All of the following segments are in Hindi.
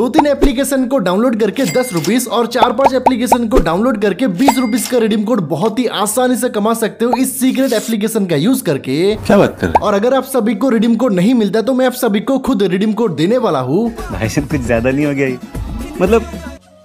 दो तीन एप्लीकेशन को डाउनलोड करके दस रुपीज और चार पांच एप्लीकेशन को डाउनलोड करके बीस रुपीज का रिडीम कोड बहुत ही आसानी से कमा सकते हो इस सीक्रेट एप्लीकेशन का यूज करके क्या बात कर और अगर आप सभी को रिडीम कोड नहीं मिलता तो मैं आप सभी को खुद रिडीम कोड देने वाला हूँ भाई कुछ ज्यादा नहीं हो गया मतलब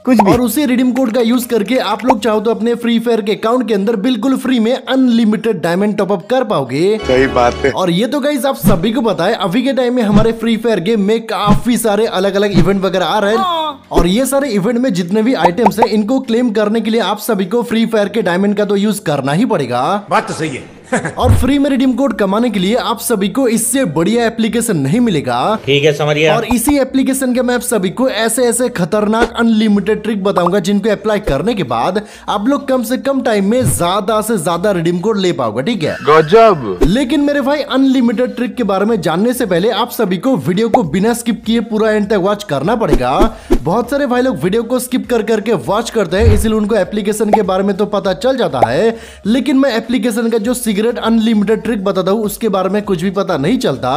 कुछ भी और उसी रिडीम कोड का यूज करके आप लोग चाहो तो अपने फ्री फायर के अकाउंट के अंदर बिल्कुल फ्री में अनलिमिटेड डायमंड टॉपअप कर पाओगे सही बात है और ये तो गाइज आप सभी को पता है अभी के टाइम में हमारे फ्री फायर गेम में काफी सारे अलग अलग इवेंट वगैरह आ रहे हैं हाँ। और ये सारे इवेंट में जितने भी आइटम्स हैं इनको क्लेम करने के लिए आप सभी को फ्री फायर के डायमंड का तो यूज करना ही पड़ेगा बात तो सही है और फ्री में रिडीम कोड कमाने के लिए आप सभी को इससे बढ़िया एप्लीकेशन नहीं मिलेगा ठीक है समझिए और इसी एप्लीकेशन के मैं आप सभी को ऐसे ऐसे खतरनाक अनलिमिटेड ट्रिक बताऊंगा जिनको अप्लाई करने के बाद आप लोग कम से कम टाइम में ज्यादा से ज्यादा रिडीम कोड ले पाओगे ठीक है गजब लेकिन मेरे भाई अनलिमिटेड ट्रिक के बारे में जानने से पहले आप सभी को वीडियो को बिना स्किप किए पूरा एंड तक वॉच करना पड़ेगा बहुत सारे भाई लोग वीडियो को स्किप कर करके वॉच करते हैं इसलिए उनको एप्लीकेशन के बारे में तो पता चल जाता है लेकिन मैं एप्लीकेशन का जो सीक्रेट सीक्रेट अनलिमिटेड ट्रिक बताता हूँ उसके बारे में कुछ भी पता नहीं चलता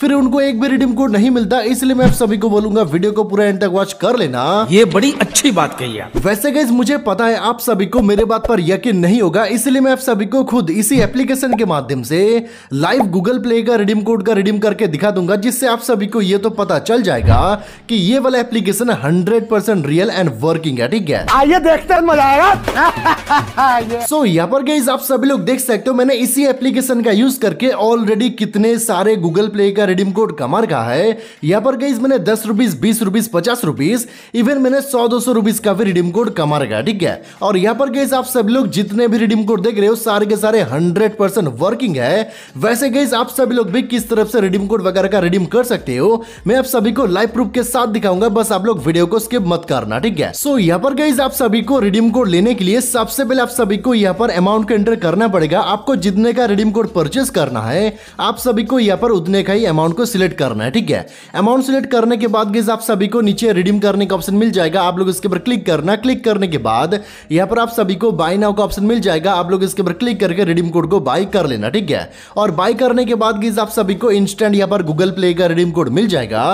फिर उनको एक भी रिडीम कोड नहीं मिलता इसलिए मैं आप सभी को बोलूंगा वीडियो को पूरा एंड तक वॉच कर लेना ये बड़ी अच्छी बात कही है वैसे गई मुझे पता है आप सभी को मेरे बात पर यकीन नहीं होगा इसलिए मैं आप सभी को खुद इसी एप्लीकेशन के माध्यम से लाइव गूगल प्ले का रिडीम कोड का रिडीम करके दिखा दूंगा जिससे आप सभी को ये तो पता चल जाएगा कि ये वाला एप्लीकेशन 100% रियल एंड वर्किंग है ठीक है आइए देखते हैं मजा आएगा सो यहाँ पर गई आप सभी लोग देख सकते हो मैंने इसी एप्लीकेशन का यूज करके ऑलरेडी कितने सारे गूगल प्ले का रिडीम कोड कमा रखा है यहाँ पर गई मैंने दस रुपीज बीस रुपीज पचास रुपीज इवन मैंने सौ दो सौ रुपीज का भी रिडीम कोड कमा रखा है ठीक है और यहाँ पर गई आप सब लोग जितने भी रिडीम कोड देख रहे हो सारे के सारे हंड्रेड परसेंट वर्किंग है वैसे गई आप सभी लोग भी किस तरफ से रिडीम कोड वगैरह का रिडीम कर सकते हो मैं आप सभी को लाइव प्रूफ के साथ दिखाऊंगा बस आप लोग वीडियो को स्किप मत करना ठीक है सो यहाँ पर गई आप सभी को रिडीम कोड लेने के लिए सबसे पहले आप सभी को यहाँ पर अमाउंट को एंटर करना पड़ेगा आपको जितने का रिडीम कोड परचेस करना है आप सभी को यहाँ पर उतने का ही अमाउंट को सिलेक्ट करना है ठीक है अमाउंट सिलेक्ट करने के बाद गेज आप सभी को नीचे रिडीम करने का ऑप्शन मिल जाएगा आप लोग इसके ऊपर क्लिक करना क्लिक करने के बाद यहाँ पर आप सभी को बाई नाउ का ऑप्शन मिल जाएगा आप लोग इसके ऊपर क्लिक करके रिडीम कोड को बाई कर लेना ठीक है और बाई करने के बाद गेज आप सभी को इंस्टेंट यहाँ पर गूगल प्ले का रिडीम कोड मिल जाएगा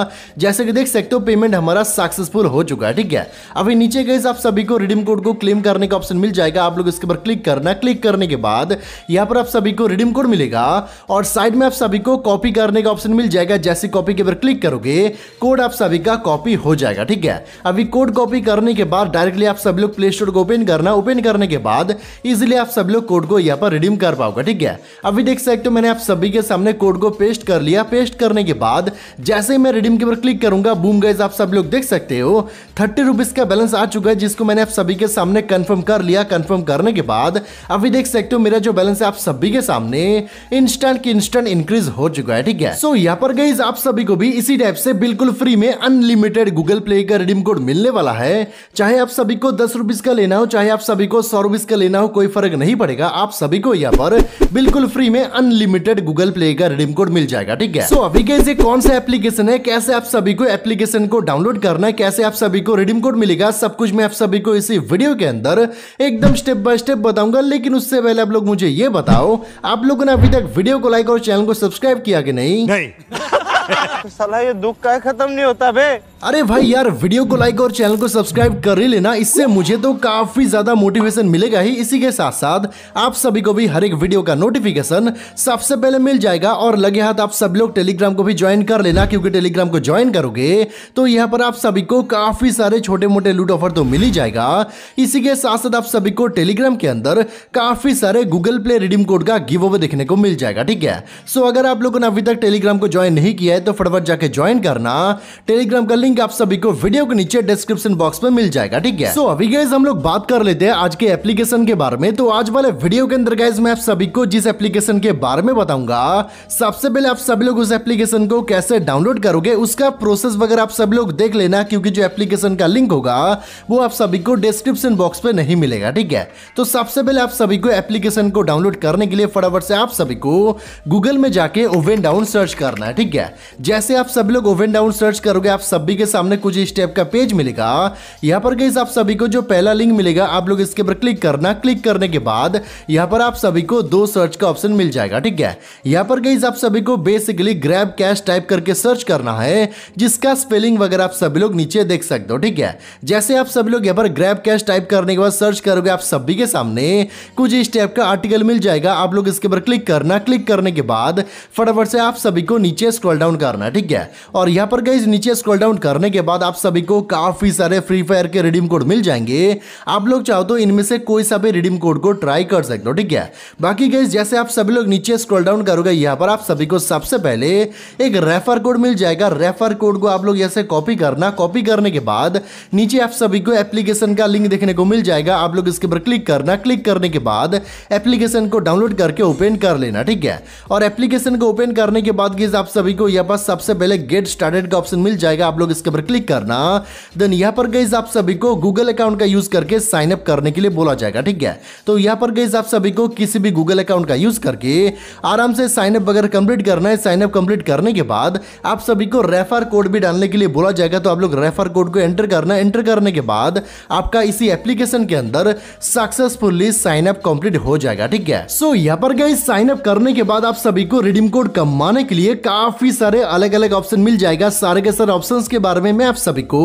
जैसे कि देख सकते हो पेमेंट हमारा सक्सेसफुल हो चुका है ठीक है अभी नीचे गए आप सभी को रिडीम कोड को क्लेम करने का ऑप्शन मिल जाएगा आप लोग इसके ऊपर क्लिक करना क्लिक करने के बाद यहाँ पर आप सभी को रिडीम कोड मिलेगा और साइड में आप सभी को कॉपी करने का ऑप्शन मिल जाएगा जैसे कॉपी के ऊपर क्लिक करोगे कोड आप सभी का कॉपी हो जाएगा ठीक है अभी कोड कॉपी करने के बाद डायरेक्टली आप सभी लोग प्ले स्टोर को ओपन करना ओपन करने के बाद इजिली आप सभी लोग कोड को यहाँ पर रिडीम कर पाओगे ठीक है अभी देख सकते हो मैंने आप सभी के सामने कोड को पेस्ट कर लिया पेस्ट करने के बाद जैसे ही मैं रिडीम के ऊपर क्लिक करूंगा बूम गाइज आप सब लोग देख सकते हो थर्टी रुपीज का बैलेंस आ चुका है जिसको मैंने आप सभी के सामने कंफर्म कर लिया कंफर्म करने के बाद अभी देख सकते हो मेरा जो बैलेंस है आप सभी के सामने इंस्टेंट की इंस्टेंट इंक्रीज हो चुका है ठीक है सो यहाँ पर गई आप सभी को भी इसी टाइप से बिल्कुल फ्री में अनलिमिटेड गूगल प्ले का रिडीम कोड मिलने वाला है चाहे आप सभी को दस रुपीज का लेना हो चाहे आप सभी को सौ रुपीज का लेना हो कोई फर्क नहीं पड़ेगा आप सभी को यहाँ पर बिल्कुल फ्री में अनलिमिटेड गूगल प्ले का रिडीम कोड मिल जाएगा ठीक है सो so, अभी गई कौन सा एप्लीकेशन है कैसे आप सभी को एप्लीकेशन को डाउनलोड करना है कैसे आप सभी को रिडीम कोड मिलेगा सब कुछ मैं आप सभी को इसी वीडियो के अंदर एकदम स्टेप बाय स्टेप बताऊंगा लेकिन उससे पहले आप लोग मुझे ये बताओ बताओ आप लोगों ने अभी तक वीडियो को लाइक और चैनल को सब्सक्राइब किया कि नहीं नहीं साला ये दुख का खत्म नहीं होता बे अरे भाई यार वीडियो को लाइक और चैनल को सब्सक्राइब कर ही लेना इससे मुझे तो काफी ज्यादा मोटिवेशन मिलेगा ही इसी के साथ साथ आप सभी को भी हर एक वीडियो का नोटिफिकेशन सबसे पहले मिल जाएगा और लगे हाथ आप सब लोग टेलीग्राम को भी ज्वाइन कर लेना क्योंकि टेलीग्राम को ज्वाइन करोगे तो यहाँ पर आप सभी को काफी सारे छोटे मोटे लूट ऑफर तो मिल ही जाएगा इसी के साथ साथ आप सभी को टेलीग्राम के अंदर काफी सारे गूगल प्ले रिडीम कोड का गिव ओवर देखने को मिल जाएगा ठीक है सो अगर आप लोगों ने अभी तक टेलीग्राम को ज्वाइन नहीं किया है तो फटाफट जाके ज्वाइन करना टेलीग्राम का लिंक आप सभी को वीडियो के नीचे डिस्क्रिप्शन बॉक्स में मिल जाएगा ठीक है सो so, अभी गैस हम लोग बात कर लेते हैं आज के एप्लीकेशन के बारे में तो आज वाले वीडियो के अंदर गैस मैं आप सभी को जिस एप्लीकेशन के बारे में बताऊंगा सबसे पहले आप सभी लोग उस एप्लीकेशन को कैसे डाउनलोड करोगे उसका प्रोसेस वगैरह आप सब लोग देख लेना क्योंकि जो एप्लीकेशन का लिंक होगा वो आप सभी को डिस्क्रिप्शन बॉक्स में नहीं मिलेगा ठीक है तो सबसे पहले आप सभी को एप्लीकेशन को डाउनलोड करने के लिए फटाफट से आप सभी को गूगल में जाके ओवेन डाउन सर्च करना है ठीक है जैसे आप सभी लोग ओवन डाउन सर्च करोगे आप सभी के सामने कुछ इस टाइप का पेज मिलेगा यहाँ पर गई आप सभी को जो पहला लिंक मिलेगा आप लोग इसके ऊपर क्लिक करना क्लिक करने के बाद यहाँ पर आप सभी को दो सर्च का ऑप्शन मिल जाएगा ठीक है यहाँ पर गई आप सभी को बेसिकली ग्रैप कैश टाइप करके सर्च करना है जिसका स्पेलिंग वगैरह आप सभी लोग नीचे देख सकते हो ठीक है जैसे आप सभी लोग यहाँ पर ग्रैप कैश टाइप करने के बाद सर्च करोगे आप सभी के सामने कुछ इस टाइप का आर्टिकल मिल जाएगा आप लोग इसके ऊपर क्लिक करना क्लिक करने के बाद फटाफट से आप सभी को नीचे स्क्रॉल डाउन डाउन करना है ठीक है और यहाँ पर गई नीचे स्क्रॉल डाउन करने के बाद आप सभी को काफ़ी सारे फ्री फायर के रिडीम कोड मिल जाएंगे आप लोग चाहो तो इनमें से कोई सा भी रिडीम कोड को ट्राई कर सकते हो ठीक है बाकी गई जैसे आप सभी लोग नीचे स्क्रॉल डाउन करोगे यहाँ पर आप सभी को सबसे पहले एक रेफर कोड मिल जाएगा रेफर कोड को आप लोग ऐसे कॉपी करना कॉपी करने के बाद नीचे आप सभी को एप्लीकेशन का लिंक देखने को मिल जाएगा आप लोग इसके ऊपर क्लिक करना क्लिक करने के बाद एप्लीकेशन को डाउनलोड करके ओपन कर लेना ठीक है और एप्लीकेशन को ओपन करने के बाद आप सभी को यह पास सबसे पहले गेट स्टार्टेड का ऑप्शन मिल जाएगा आप लोग इसके ऊपर क्लिक करना देन यहाँ पर गई आप सभी को गूगल अकाउंट का यूज करके साइन अप करने के लिए बोला जाएगा ठीक है तो यहाँ पर गई आप सभी को किसी भी गूगल अकाउंट का यूज करके आराम से साइन अप वगैरह कंप्लीट करना है साइन अप कंप्लीट करने के बाद आप सभी को रेफर कोड भी डालने के लिए बोला जाएगा तो आप लोग रेफर कोड को एंटर करना एंटर करने के बाद आपका इसी एप्लीकेशन के अंदर सक्सेसफुली साइन अप कंप्लीट हो जाएगा ठीक है सो so, यहाँ पर गई साइन अप करने के बाद आप सभी को रिडीम कोड कमाने के लिए काफी सारे सारे अलग अलग ऑप्शन मिल जाएगा सारे के सारे ऑप्शन के बारे में मैं आप सभी को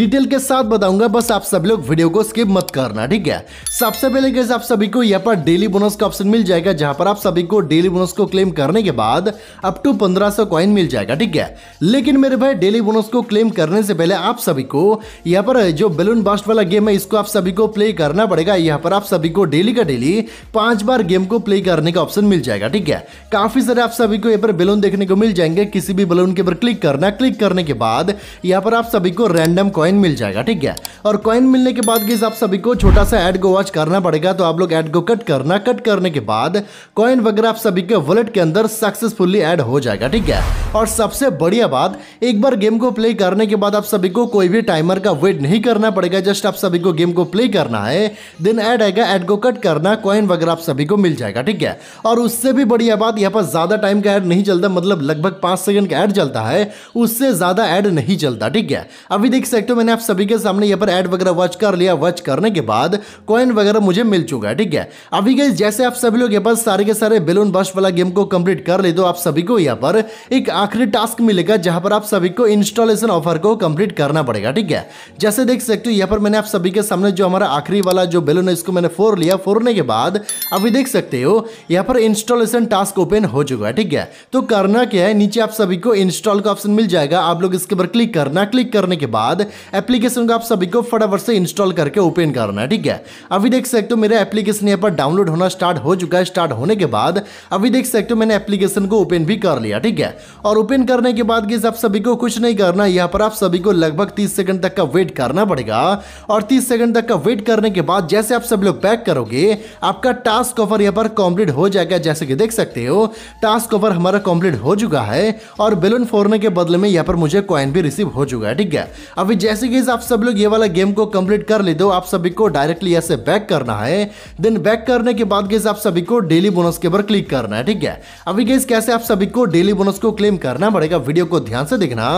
डिटेल के साथ बताऊंगा बस आप सभी लोग वीडियो को स्किप मत करना ठीक है सबसे पहले कैसे आप सभी को यहाँ पर डेली बोनस का ऑप्शन मिल जाएगा जहां पर आप सभी को डेली बोनस को क्लेम करने के बाद अप टू पंद्रह सौ कॉइन मिल जाएगा ठीक है लेकिन मेरे भाई डेली बोनस को क्लेम करने से पहले आप सभी को यहाँ पर जो बेलून बास्ट वाला गेम है इसको आप सभी को प्ले करना पड़ेगा यहाँ पर आप सभी को डेली का डेली पांच बार गेम को प्ले करने का ऑप्शन मिल जाएगा ठीक है काफी सारे आप सभी को यहाँ पर बेलून देखने को मिल जाएंगे किसी भी बलून के ऊपर क्लिक करना क्लिक करने के बाद यहाँ पर आप सभी को रैंडम कॉइन मिल जाएगा ठीक है और कॉइन मिलने के बाद आप सभी को छोटा सा एड को वॉच करना पड़ेगा तो आप लोग एड को कट करना कट करने के बाद कॉइन वगैरह आप सभी के वॉलेट के अंदर सक्सेसफुली एड हो जाएगा ठीक है और सबसे बढ़िया बात एक बार गेम को प्ले करने के बाद आप सभी को कोई भी टाइमर का वेट नहीं करना पड़ेगा जस्ट आप सभी को गेम को प्ले करना है देन ऐड आएगा ऐड को कट करना कॉइन वगैरह आप सभी को मिल जाएगा ठीक है और उससे भी बढ़िया बात यहाँ पर ज़्यादा टाइम का ऐड नहीं चलता मतलब लगभग पांच सेकंड का ऐड चलता है उससे ज़्यादा ऐड नहीं चलता ठीक है अभी देख सकते हो मैंने आप सभी के सामने यहाँ पर ऐड वगैरह वॉच कर लिया वॉच करने के बाद कॉइन वगैरह मुझे मिल चुका है ठीक है अभी गई जैसे आप सभी लोग यहाँ पर सारे के सारे बेलून बस वाला गेम को कंप्लीट कर ले तो आप सभी को यहाँ पर एक आखिरी टास्क मिलेगा जहां पर आप सभी को इंस्टॉलेशन ऑफर को कंप्लीट करना पड़ेगा ठीक है जैसे देख सकते हो यहाँ पर मैंने आप सभी के सामने जो हमारा आखिरी वाला जो बेलून है इसको मैंने फोर लिया फोरने के बाद अभी देख सकते हो यहाँ पर इंस्टॉलेशन टास्क ओपन हो चुका है ठीक है तो करना क्या है नीचे आप आप सभी को इंस्टॉल का ऑप्शन मिल जाएगा आप लोग इसके ऊपर क्लिक करना क्लिक करने के बाद एप्लीकेशन को आप सभी को फटाफट से इंस्टॉल करके ओपन करना ठीक है अभी देख सकते हो मेरा एप्लीकेशन यहाँ पर डाउनलोड होना स्टार्ट हो चुका है स्टार्ट होने के बाद अभी देख सकते हो मैंने एप्लीकेशन को ओपन भी कर लिया ठीक है और ओपन करने के बाद आप सभी को कुछ नहीं करना यहाँ पर आप सभी को लगभग तीस सेकंड तक का वेट करना पड़ेगा और तीस सेकंड तक का वेट करने के बाद जैसे आप सब लोग बैक करोगे आपका टास्क ऑफर यहाँ पर कॉम्प्लीट हो जाएगा जैसे कि देख सकते हो टास्क ऑफर हमारा कॉम्प्लीट हो चुका है और बेलून फोड़ने के बदले में यहाँ पर मुझे कॉइन भी रिसीव हो चुका है ठीक है अभी जैसे कि आप सब लोग ये वाला गेम को कंप्लीट कर ले दो आप सभी को डायरेक्टली यहाँ से बैक करना है देन बैक करने के बाद गैस आप सभी को डेली बोनस के ऊपर क्लिक करना है ठीक है अभी गैस कैसे आप सभी को डेली बोनस को क्लेम करना पड़ेगा वीडियो को ध्यान से देखना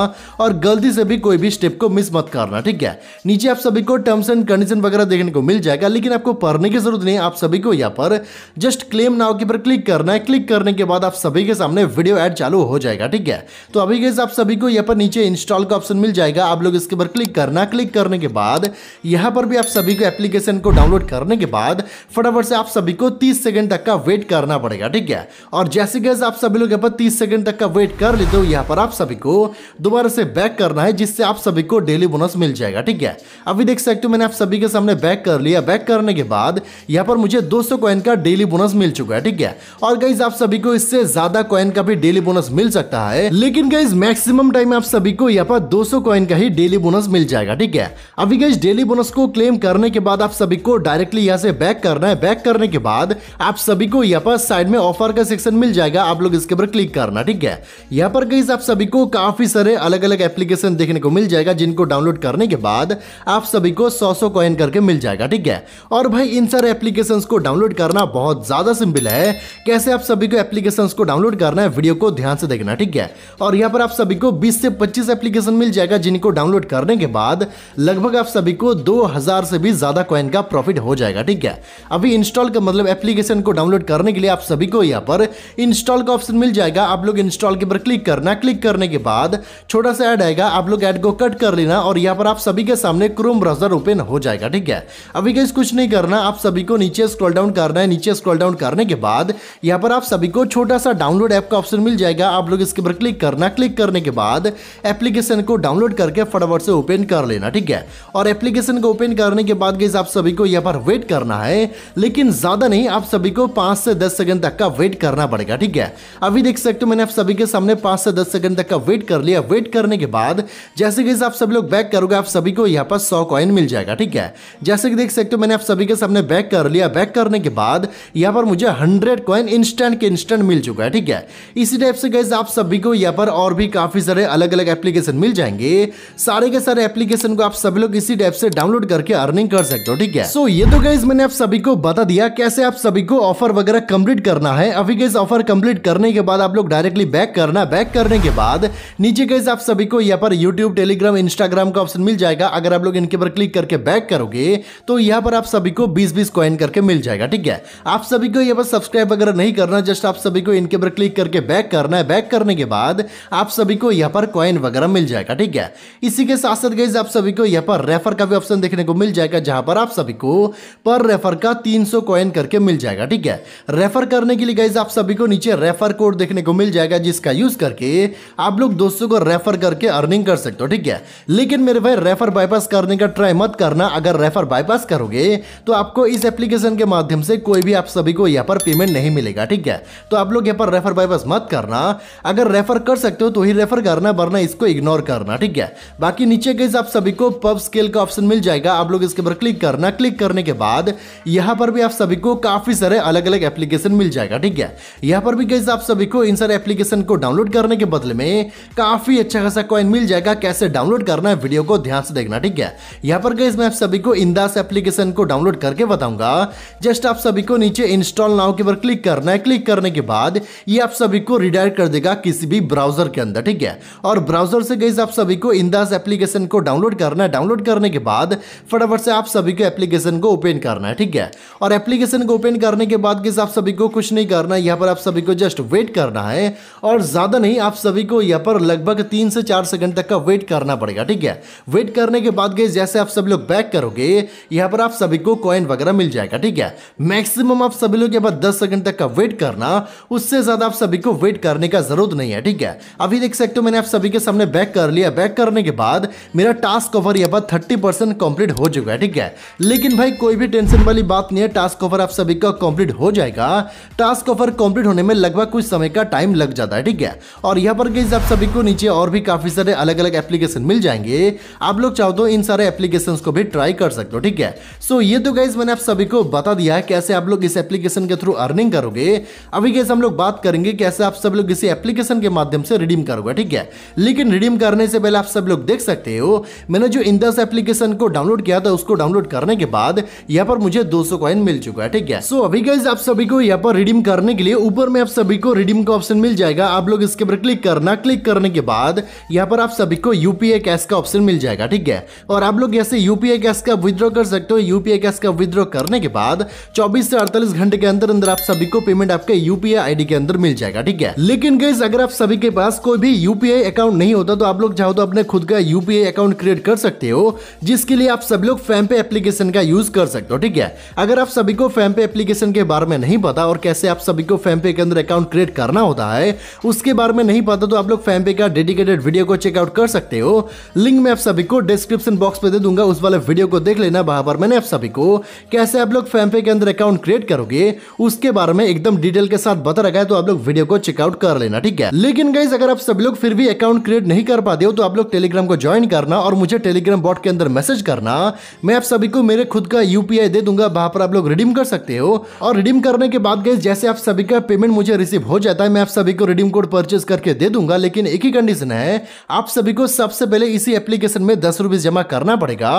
और गलती से भी कोई भी स्टेप को मिस मत करना ठीक है नीचे आप सभी को टर्म्स एंड कंडीशन वगैरह देखने को मिल जाएगा लेकिन आपको पढ़ने की जरूरत नहीं आप सभी को यहाँ पर जस्ट क्लेम नाव के ऊपर क्लिक करना है क्लिक करने के बाद आप सभी के सामने वीडियो एड चालू हो जाएगा ठीक है तो अभी गैस आप सभी को यहाँ पर नीचे इंस्टॉल का ऑप्शन मिल जाएगा आप लोग इसके ऊपर क्लिक करना क्लिक करने के बाद यहाँ पर भी आप सभी को एप्लीकेशन को डाउनलोड करने के बाद फटाफट से आप सभी को तीस सेकेंड तक का वेट करना पड़ेगा ठीक है और जैसे गैस आप सभी लोग यहाँ पर तीस सेकेंड तक का वेट कर लेते हो यहाँ पर आप सभी को दोबारा से बैक करना है जिससे आप सभी को डेली बोनस मिल जाएगा ठीक है अभी देख सकते हो मैंने आप सभी के सामने बैक कर लिया बैक करने के बाद यहाँ पर मुझे दो सौ कॉइन का डेली बोनस मिल चुका है ठीक है और गाइज आप सभी को इससे ज्यादा कॉइन का भी डेली बोनस मिल सकता है रहा है लेकिन गाइज मैक्सिमम टाइम आप सभी को यहाँ पर 200 कॉइन का ही डेली बोनस मिल जाएगा ठीक है अभी गाइज डेली बोनस को क्लेम करने के बाद आप सभी को डायरेक्टली यहाँ से बैक करना है बैक करने के बाद आप सभी को यहाँ पर साइड में ऑफर का सेक्शन मिल जाएगा आप लोग इसके ऊपर क्लिक करना ठीक है यहाँ पर गाइज आप सभी को काफी सारे अलग अलग एप्लीकेशन देखने को मिल जाएगा जिनको डाउनलोड करने के बाद आप सभी को सौ सौ कॉइन करके मिल जाएगा ठीक है और भाई इन सारे एप्लीकेशन को डाउनलोड करना बहुत ज्यादा सिंपल है कैसे आप सभी को एप्लीकेशन को डाउनलोड करना है वीडियो को ध्यान से देखना ठीक गया है और यहाँ पर आप सभी को 20 से 25 एप्लीकेशन मिल जाएगा जिनको डाउनलोड करने के बाद लगभग आप सभी को 2000 से भी ज़्यादा कॉइन का प्रॉफिट हो जाएगा ठीक है अभी इंस्टॉल का मतलब एप्लीकेशन को डाउनलोड करने के लिए आप सभी को यहाँ पर इंस्टॉल का ऑप्शन मिल जाएगा आप लोग इंस्टॉल के ऊपर क्लिक करना क्लिक करने के बाद छोटा सा ऐड आएगा आप लोग ऐड को कट कर लेना और यहाँ पर आप सभी के सामने क्रोम ब्राउजर ओपन हो जाएगा ठीक है अभी कैसे कुछ नहीं करना आप सभी को नीचे स्क्रॉल डाउन करना है नीचे स्क्रॉल डाउन करने के बाद यहाँ पर आप सभी को छोटा सा डाउनलोड ऐप का ऑप्शन मिल जाएगा आप लोग इसके पर क्लिक करना क्लिक करने के बाद एप्लीकेशन को डाउनलोड करके फटाफट से ओपन कर लेना ठीक है और एप्लीकेशन को ओपन करने के बाद आप सभी को यहाँ पर वेट करना है लेकिन ज़्यादा नहीं आप सभी को पांच से दस सेकंड तक का वेट करना पड़ेगा ठीक है अभी देख सकते हो मैंने आप सभी के सामने पांच से दस सेकंड तक का वेट कर लिया वेट करने के बाद जैसे कि आप सभी लोग बैक करोगे आप सभी को यहाँ पर सौ कॉइन मिल जाएगा ठीक है जैसे कि देख सकते हो मैंने आप सभी के सामने बैक कर लिया बैक करने के बाद यहाँ पर मुझे हंड्रेड कॉइन इंस्टेंट के इंस्टेंट मिल चुका है ठीक है इसी टाइप से गैस आप सब सभी को यहाँ पर और भी काफ़ी सारे अलग अलग एप्लीकेशन मिल जाएंगे सारे के सारे एप्लीकेशन को आप सभी लोग इसी टाइप से डाउनलोड करके अर्निंग कर सकते हो ठीक है सो so, ये तो गाइज मैंने आप सभी को बता दिया कैसे आप सभी को ऑफर वगैरह कम्प्लीट करना है अभी गाइज ऑफर कम्प्लीट करने के बाद आप लोग डायरेक्टली बैक करना बैक करने के बाद नीचे गाइज आप सभी को यहाँ पर यूट्यूब टेलीग्राम इंस्टाग्राम का ऑप्शन मिल जाएगा अगर आप लोग इनके पर क्लिक करके बैक करोगे तो यहाँ पर आप सभी को बीस बीस कॉइन करके मिल जाएगा ठीक है आप सभी को यहाँ पर सब्सक्राइब वगैरह नहीं करना जस्ट आप सभी को इनके पर क्लिक करके बैक करना है बैक करने के के बाद आप सभी को यहाँ पर कॉइन वगैरह मिल जाएगा ठीक है इसी के साथ साथ गाइज आप सभी को यहाँ पर रेफर का भी ऑप्शन देखने को मिल जाएगा जहां पर आप सभी को पर रेफर का 300 कॉइन करके मिल जाएगा ठीक है रेफर करने के लिए गाइज आप सभी को नीचे रेफर कोड देखने को मिल जाएगा जिसका यूज करके आप लोग दोस्तों को रेफर करके अर्निंग कर सकते हो ठीक है लेकिन मेरे भाई रेफर बाईपास करने का ट्राई मत करना अगर रेफर बाईपास करोगे तो आपको इस एप्लीकेशन के माध्यम से कोई भी आप सभी को यहाँ पर पेमेंट नहीं मिलेगा ठीक है तो आप लोग यहाँ पर रेफर बाईपास मत करना अगर रेफर कर सकते हो तो ही रेफर करना वरना इसको इग्नोर करना ठीक है बाकी नीचे गई आप सभी को पब स्केल का ऑप्शन मिल जाएगा आप लोग इसके ऊपर क्लिक करना क्लिक करने के बाद यहाँ पर भी आप सभी को काफी सारे अलग अलग एप्लीकेशन मिल जाएगा ठीक है यहाँ पर भी गई आप सभी को इन सारे एप्लीकेशन को डाउनलोड करने के बदले में काफी अच्छा खासा कॉइन मिल जाएगा कैसे डाउनलोड करना है वीडियो को ध्यान से देखना ठीक है यहाँ पर गई मैं आप सभी को इंदास एप्लीकेशन को डाउनलोड करके बताऊंगा जस्ट आप सभी को नीचे इंस्टॉल नाउ के ऊपर क्लिक करना है क्लिक करने के बाद ये आप सभी को रिडायर कर देगा कि किसी भी ब्राउजर के अंदर ठीक है और ब्राउजर से गई आप सभी को इंदाज एप्लीकेशन को डाउनलोड करना है डाउनलोड करने के बाद फटाफट से आप सभी को एप्लीकेशन को ओपन करना है ठीक है और एप्लीकेशन को ओपन करने के बाद आप सभी को कुछ नहीं करना है यहाँ पर आप सभी को जस्ट वेट करना है और ज़्यादा नहीं आप सभी को यहाँ पर लगभग तीन से चार सेकंड तक का वेट करना पड़ेगा ठीक है वेट करने के बाद गई जैसे आप सभी लोग बैक करोगे यहाँ पर आप सभी को कॉइन वगैरह मिल जाएगा ठीक है मैक्सिमम आप सभी लोग यहाँ पर दस सेकंड तक का वेट करना उससे ज़्यादा आप सभी को वेट करने का जरूरत नहीं नहीं है ठीक है अभी देख सकते हो मैंने आप सभी के सामने बैक कर लिया बैक करने के बाद मेरा टास्क ओवर यहाँ पर थर्टी परसेंट कंप्लीट हो चुका है ठीक है लेकिन भाई कोई भी टेंशन वाली बात नहीं है टास्क ओवर आप सभी का कंप्लीट हो जाएगा टास्क ओवर कंप्लीट होने में लगभग कुछ समय का टाइम लग जाता है ठीक है और यहाँ पर गई आप सभी को नीचे और भी काफी सारे अलग अलग एप्लीकेशन मिल जाएंगे आप लोग चाहो तो इन सारे एप्लीकेशन को भी ट्राई कर सकते हो ठीक है सो ये तो गाइज मैंने आप सभी को बता दिया है कैसे आप लोग इस एप्लीकेशन के थ्रू अर्निंग करोगे अभी गैस हम लोग बात करेंगे कैसे आप सब लोग इसी एप्लीकेशन एप्लीकेशन के माध्यम से रिडीम करूंगा ठीक है लेकिन रिडीम करने से पहले आप सब लोग देख सकते हो मैंने जो इंदस एप्लीकेशन को डाउनलोड किया था उसको डाउनलोड करने के बाद यहाँ पर मुझे दो सौ कॉइन मिल चुका है ठीक है सो अभी गाइज आप सभी को यहाँ पर रिडीम करने के लिए ऊपर में आप सभी को रिडीम का ऑप्शन मिल जाएगा आप लोग इसके ऊपर क्लिक करना क्लिक करने के बाद यहाँ पर आप सभी को यूपीआई कैश का ऑप्शन मिल जाएगा ठीक है और आप लोग ऐसे यूपीआई कैश का विद्रॉ कर सकते हो यूपीआई कैश का विद्रॉ करने के बाद चौबीस से अड़तालीस घंटे के अंदर अंदर आप सभी को पेमेंट आपके यूपीआई आईडी के अंदर मिल जाएगा ठीक है लेकिन गई अगर आप सभी के पास कोई भी यूपीआई अकाउंट नहीं होता तो आप लोग चाहो तो अपने खुद का यूपीआई अकाउंट क्रिएट कर सकते हो जिसके लिए आप सभी लोग फैम पे एप्लीकेशन का यूज कर सकते हो ठीक है अगर आप सभी को फैम पे एप्लीकेशन के बारे में नहीं पता और कैसे आप सभी को फैम पे के अंदर अकाउंट क्रिएट करना होता है उसके बारे में नहीं पता तो आप लोग फैम पे का डेडिकेटेड वीडियो को चेकआउट कर सकते हो लिंक मैं आप सभी को डिस्क्रिप्शन बॉक्स में दे दूंगा उस वाले वीडियो को देख लेना वहां पर मैंने आप सभी को कैसे आप लोग फैम पे के अंदर अकाउंट क्रिएट करोगे उसके बारे में एकदम डिटेल के साथ बता रखा है तो आप लोग वीडियो को चेकआउट कर लेना ठीक है लेकिन गाइज अगर आप सब लोग फिर भी अकाउंट क्रिएट नहीं कर पाते हो तो आप लोग टेलीग्राम को ज्वाइन करना और मुझे टेलीग्राम बॉट के अंदर मैसेज करना मैं आप सभी को मेरे खुद का यूपीआई दे दूंगा वहां पर आप लोग रिडीम कर सकते हो और रिडीम करने के बाद गाइज जैसे आप सभी का पेमेंट मुझे रिसीव हो जाता है मैं आप सभी को रिडीम कोड परचेज करके दे दूंगा लेकिन एक ही कंडीशन है आप सभी को सबसे पहले इसी एप्लीकेशन में दस रुपीज जमा करना पड़ेगा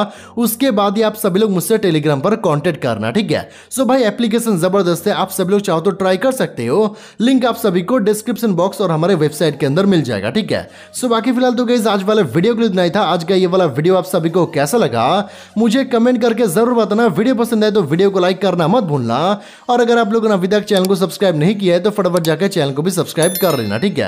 उसके बाद ही आप सभी लोग मुझसे टेलीग्राम पर कॉन्टेक्ट करना ठीक है सो भाई एप्लीकेशन जबरदस्त है आप सभी लोग चाहो तो ट्राई कर सकते हो लिंक आप सभी को डिस्क्रिप्शन बॉक्स और हमारे हमारे वेबसाइट के अंदर मिल जाएगा ठीक है सो बाकी फिलहाल तो गई आज वाले वीडियो क्लिप नहीं था आज का ये वाला वीडियो आप सभी को कैसा लगा मुझे कमेंट करके जरूर बताना वीडियो पसंद आए तो वीडियो को लाइक करना मत भूलना और अगर आप लोगों ने अभी तक चैनल को सब्सक्राइब नहीं किया है तो फटाफट जाकर चैनल को भी सब्सक्राइब कर लेना ठीक है